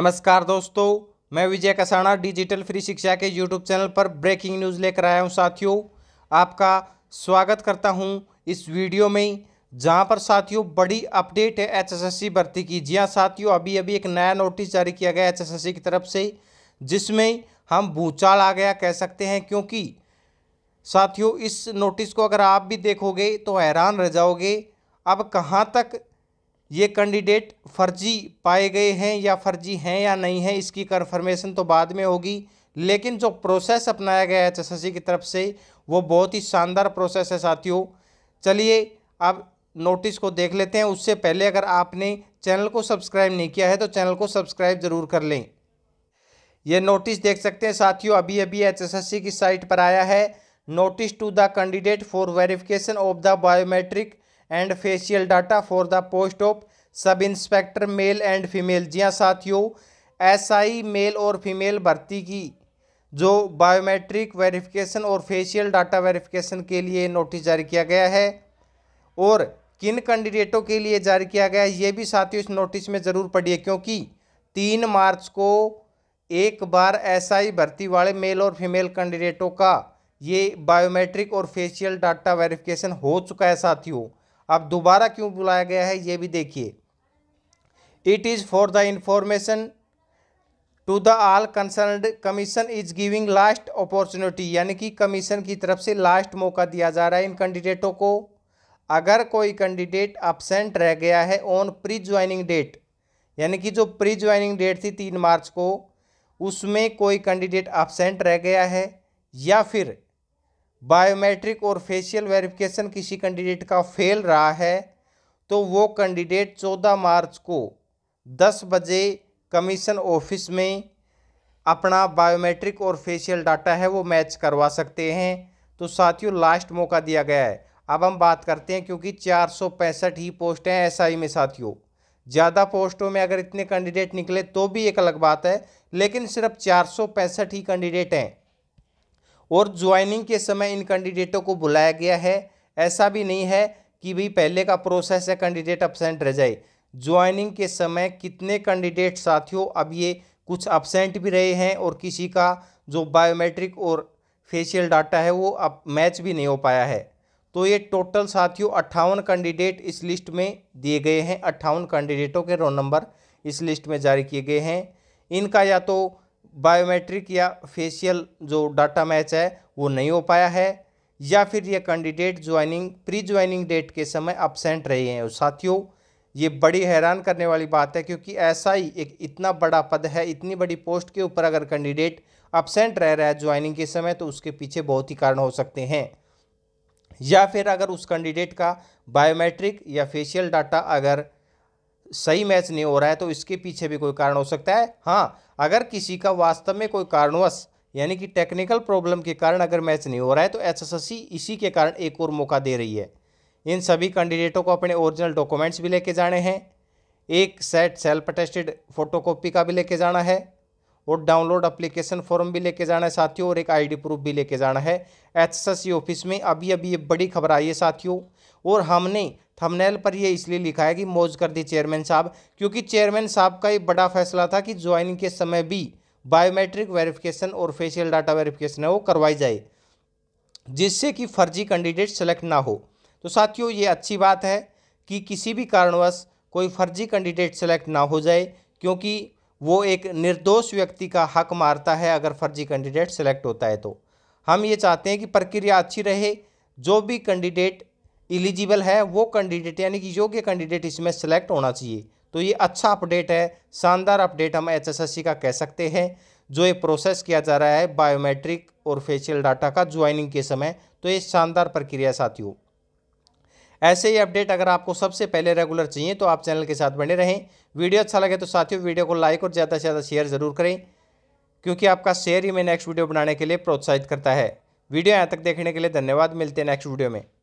नमस्कार दोस्तों मैं विजय कसाणा डिजिटल फ्री शिक्षा के यूट्यूब चैनल पर ब्रेकिंग न्यूज़ लेकर आया हूं साथियों आपका स्वागत करता हूं इस वीडियो में जहां पर साथियों बड़ी अपडेट है एचएसएससी भर्ती की जी हां साथियों अभी अभी एक नया नोटिस जारी किया गया एचएसएससी की तरफ से जिसमें हम भूचाल आ गया कह सकते हैं क्योंकि साथियों इस नोटिस को अगर आप भी देखोगे तो हैरान रह जाओगे अब कहाँ तक ये कैंडिडेट फर्जी पाए गए हैं या फर्जी हैं या नहीं है इसकी कन्फर्मेशन तो बाद में होगी लेकिन जो प्रोसेस अपनाया गया है एच की तरफ से वो बहुत ही शानदार प्रोसेस है साथियों चलिए अब नोटिस को देख लेते हैं उससे पहले अगर आपने चैनल को सब्सक्राइब नहीं किया है तो चैनल को सब्सक्राइब ज़रूर कर लें ये नोटिस देख सकते हैं साथियों अभी अभी एचएसएससी की साइट पर आया है notice to the candidate for verification of the biometric and facial data for the post of sub inspector male and female जी हाँ साथियों एसआई मेल और फीमेल भर्ती की जो बायोमेट्रिक वेरिफिकेशन और फेशियल डाटा वेरिफिकेशन के लिए नोटिस जारी किया गया है और किन कैंडिडेटों के लिए जारी किया गया है ये भी साथियों इस नोटिस में ज़रूर पढ़िए क्योंकि तीन मार्च को एक बार एसआई भर्ती वाले मेल और फीमेल कैंडिडेटों का ये बायोमेट्रिक और फेशियल डाटा वेरिफिकेशन हो चुका है साथियों अब दोबारा क्यों बुलाया गया है ये भी देखिए it is for the information to the all concerned commission is giving last opportunity यानी कि कमीशन की तरफ से लास्ट मौका दिया जा रहा है इन कैंडिडेटों को अगर कोई कैंडिडेट अपसेंट रह गया है ऑन प्री ज्वाइनिंग डेट यानी कि जो प्री ज्वाइनिंग डेट थी तीन मार्च को उसमें कोई कैंडिडेट अपसेंट रह गया है या फिर बायोमेट्रिक और फेशियल वेरिफिकेशन किसी कैंडिडेट का फेल रहा है तो वो कैंडिडेट 14 मार्च को 10 बजे कमीशन ऑफिस में अपना बायोमेट्रिक और फेशियल डाटा है वो मैच करवा सकते हैं तो साथियों लास्ट मौका दिया गया है अब हम बात करते हैं क्योंकि चार ही पोस्ट हैं एसआई में साथियों ज़्यादा पोस्टों में अगर इतने कैंडिडेट निकले तो भी एक अलग बात है लेकिन सिर्फ चार ही कैंडिडेट हैं और ज्वाइनिंग के समय इन कैंडिडेटों को बुलाया गया है ऐसा भी नहीं है कि भाई पहले का प्रोसेस है कैंडिडेट अपसेंट रह जाए ज्वाइनिंग के समय कितने कैंडिडेट साथियों अब ये कुछ अपसेंट भी रहे हैं और किसी का जो बायोमेट्रिक और फेशियल डाटा है वो अब मैच भी नहीं हो पाया है तो ये टोटल साथियों अट्ठावन कैंडिडेट इस लिस्ट में दिए गए हैं अट्ठावन कैंडिडेटों के रोल नंबर इस लिस्ट में जारी किए गए हैं इनका या तो बायोमेट्रिक या फेशियल जो डाटा मैच है वो नहीं हो पाया है या फिर ये candidate joining pre joining date के समय अपसेंट रहे हैं साथियों ये बड़ी हैरान करने वाली बात है क्योंकि ऐसा ही एक इतना बड़ा पद है इतनी बड़ी पोस्ट के ऊपर अगर कैंडिडेट अपसेंट रह रहा है ज्वाइनिंग के समय तो उसके पीछे बहुत ही कारण हो सकते हैं या फिर अगर उस कैंडिडेट का बायोमेट्रिक या फेशियल डाटा अगर सही मैच नहीं हो रहा है तो इसके पीछे भी कोई कारण हो सकता है हाँ अगर किसी का वास्तव में कोई कारणवश यानी कि टेक्निकल प्रॉब्लम के कारण अगर मैच नहीं हो रहा है तो एचएसएससी इसी के कारण एक और मौका दे रही है इन सभी कैंडिडेटों को अपने ओरिजिनल डॉक्यूमेंट्स भी लेके जाने हैं एक सेट सेल्फ अटेस्टेड फोटोकॉपी का भी लेके जाना है और डाउनलोड अप्लीकेशन फॉर्म भी लेके जाना है साथियों और एक आईडी प्रूफ भी लेके जाना है एचएसएससी ऑफिस में अभी अभी ये बड़ी खबर आई है साथियों और हमने थंबनेल पर ये इसलिए लिखा है कि मौज कर दी चेयरमैन साहब क्योंकि चेयरमैन साहब का ये बड़ा फैसला था कि ज्वाइनिंग के समय भी बायोमेट्रिक वेरिफिकेशन और फेशियल डाटा वेरिफिकेशन है वो करवाई जाए जिससे कि फर्जी कैंडिडेट सेलेक्ट ना हो तो साथियों ये अच्छी बात है कि किसी भी कारणवश कोई फर्जी कैंडिडेट सेलेक्ट ना हो जाए क्योंकि वो एक निर्दोष व्यक्ति का हक मारता है अगर फर्जी कैंडिडेट सेलेक्ट होता है तो हम ये चाहते हैं कि प्रक्रिया अच्छी रहे जो भी कैंडिडेट एलिजिबल है वो कैंडिडेट यानी कि योग्य कैंडिडेट इसमें सेलेक्ट होना चाहिए तो ये अच्छा अपडेट है शानदार अपडेट हम एचएसएससी का कह सकते हैं जो ये प्रोसेस किया जा रहा है बायोमेट्रिक और फेशियल डाटा का ज्वाइनिंग के समय तो ये शानदार प्रक्रिया साथियों ऐसे ही अपडेट अगर आपको सबसे पहले रेगुलर चाहिए तो आप चैनल के साथ बने रहें वीडियो अच्छा लगे तो साथियों वीडियो को लाइक और ज़्यादा से ज़्यादा शेयर ज़रूर करें क्योंकि आपका शेयर ही मैं नेक्स्ट वीडियो बनाने के लिए प्रोत्साहित करता है वीडियो यहाँ तक देखने के लिए धन्यवाद मिलते हैं नेक्स्ट वीडियो में